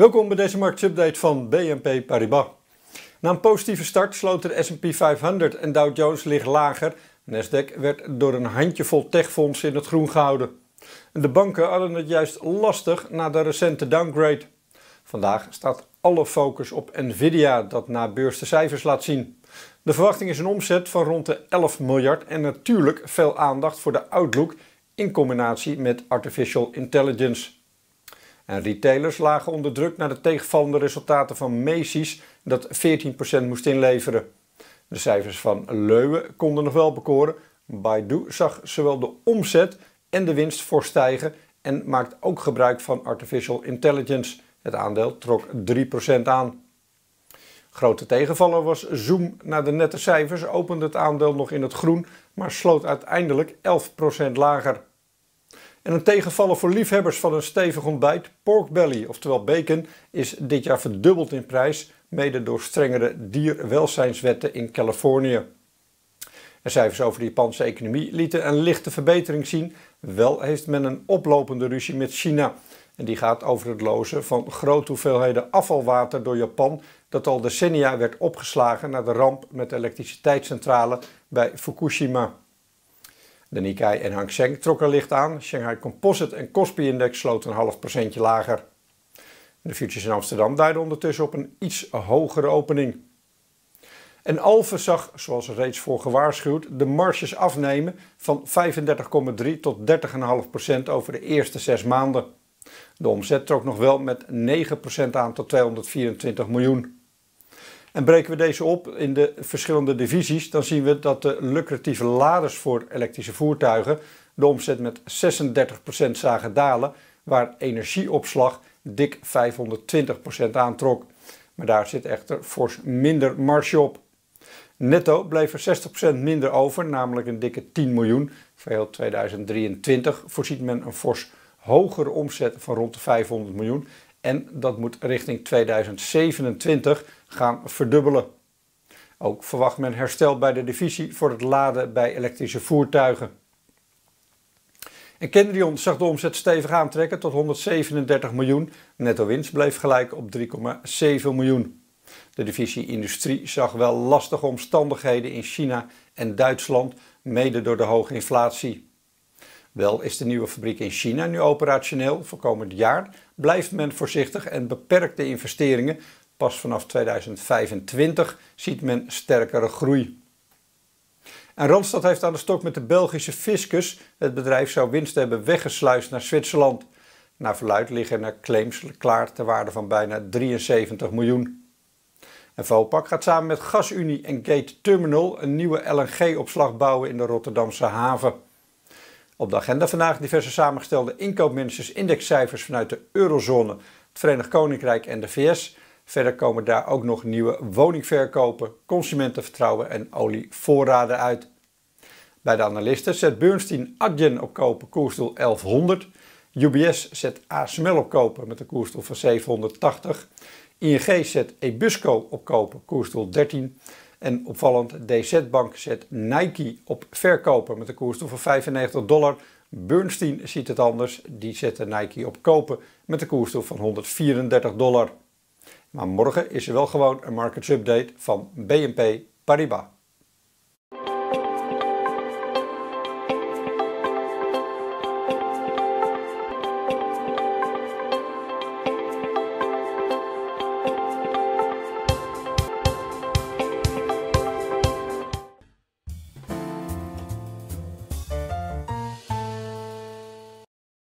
Welkom bij deze marktupdate van BNP Paribas. Na een positieve start sloot de S&P 500 en Dow Jones licht lager. Nasdaq werd door een handjevol techfondsen in het groen gehouden. De banken hadden het juist lastig na de recente downgrade. Vandaag staat alle focus op Nvidia dat na beurs de cijfers laat zien. De verwachting is een omzet van rond de 11 miljard en natuurlijk veel aandacht voor de outlook in combinatie met artificial intelligence retailers lagen onder druk na de tegenvallende resultaten van Macy's, dat 14% moest inleveren. De cijfers van Leuwen konden nog wel bekoren. Baidu zag zowel de omzet en de winst voor stijgen en maakt ook gebruik van artificial intelligence. Het aandeel trok 3% aan. Grote tegenvaller was Zoom. Na de nette cijfers opende het aandeel nog in het groen, maar sloot uiteindelijk 11% lager. En een tegenvaller voor liefhebbers van een stevig ontbijt, porkbelly, oftewel bacon, is dit jaar verdubbeld in prijs, mede door strengere dierwelzijnswetten in Californië. De cijfers over de Japanse economie lieten een lichte verbetering zien, wel heeft men een oplopende ruzie met China. En die gaat over het lozen van grote hoeveelheden afvalwater door Japan, dat al decennia werd opgeslagen na de ramp met de elektriciteitscentrale bij Fukushima. De Nikkei en Hang Seng trokken licht aan. Shanghai Composite en Kospi-index sloten een half procentje lager. De futures in Amsterdam duiden ondertussen op een iets hogere opening. En Alphen zag, zoals reeds voor gewaarschuwd, de marges afnemen van 35,3 tot 30,5 over de eerste zes maanden. De omzet trok nog wel met 9 aan tot 224 miljoen. En breken we deze op in de verschillende divisies, dan zien we dat de lucratieve laders voor elektrische voertuigen de omzet met 36% zagen dalen, waar energieopslag dik 520% aantrok. Maar daar zit echter fors minder marge op. Netto bleef er 60% minder over, namelijk een dikke 10 miljoen. Voor heel 2023 voorziet men een fors hogere omzet van rond de 500 miljoen en dat moet richting 2027 gaan verdubbelen. Ook verwacht men herstel bij de divisie voor het laden bij elektrische voertuigen. En Kendrion zag de omzet stevig aantrekken tot 137 miljoen. Netto winst bleef gelijk op 3,7 miljoen. De divisie Industrie zag wel lastige omstandigheden in China en Duitsland, mede door de hoge inflatie. Wel is de nieuwe fabriek in China nu operationeel voor komend jaar, blijft men voorzichtig en beperkt de investeringen. Pas vanaf 2025 ziet men sterkere groei. En Randstad heeft aan de stok met de Belgische fiscus. Het bedrijf zou winsten hebben weggesluist naar Zwitserland. Naar verluid liggen er claims klaar ter waarde van bijna 73 miljoen. En Vopak gaat samen met GasUnie en Gate Terminal een nieuwe LNG-opslag bouwen in de Rotterdamse haven. Op de agenda vandaag diverse samengestelde inkoopmanagers indexcijfers vanuit de eurozone, het Verenigd Koninkrijk en de VS. Verder komen daar ook nog nieuwe woningverkopen, consumentenvertrouwen en olievoorraden uit. Bij de analisten zet Bernstein Adyen op kopen koersdoel 1100. UBS zet ASML op kopen met een koersdoel van 780. ING zet Ebusco op kopen koersdoel 13. En opvallend, DZ-Bank zet Nike op verkopen met een koersstoel van 95 dollar. Bernstein ziet het anders, die zette Nike op kopen met een koersstof van 134 dollar. Maar morgen is er wel gewoon een markets update van BNP Paribas.